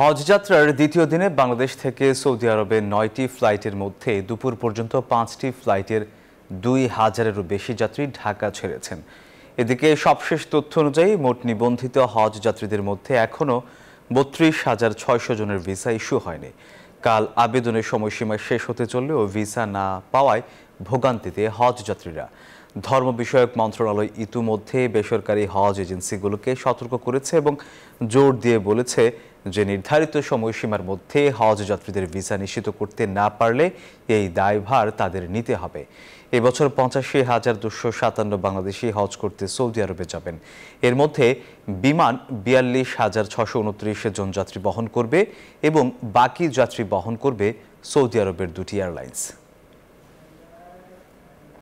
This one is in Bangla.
হজযাত্রার দ্বিতীয় দিনে বাংলাদেশ থেকে সৌদি আরবে নয়টি ফ্লাইটের মধ্যে দুপুর পর্যন্ত পাঁচটি ফ্লাইটের দুই হাজারেরও বেশি যাত্রী ঢাকা ছেড়েছেন এদিকে সবশেষ তথ্য অনুযায়ী মোট নিবন্ধিত হজ যাত্রীদের মধ্যে এখনও বত্রিশ হাজার ছয়শো জনের ভিসা ইস্যু হয়নি কাল আবেদনের সময়সীমা শেষ হতে চললেও ভিসা না পাওয়ায় ভোগান্তিতে হজ যাত্রীরা ধর্ম বিষয়ক মন্ত্রণালয় ইতিমধ্যে বেসরকারি হজ এজেন্সিগুলোকে সতর্ক করেছে এবং জোর দিয়ে বলেছে যে নির্ধারিত সময়সীমার মধ্যে হজ যাত্রীদের ভিসা নিশ্চিত করতে না পারলে এই দায়ভার তাদের নিতে হবে এবছর পঁচাশি হাজার দুশো সাতান্ন বাংলাদেশি হজ করতে সৌদি আরবে যাবেন এর মধ্যে বিমান বিয়াল্লিশ হাজার ছশো উনত্রিশ জন যাত্রী বহন করবে এবং বাকি যাত্রী বহন করবে সৌদি আরবের দুটি এয়ারলাইন্স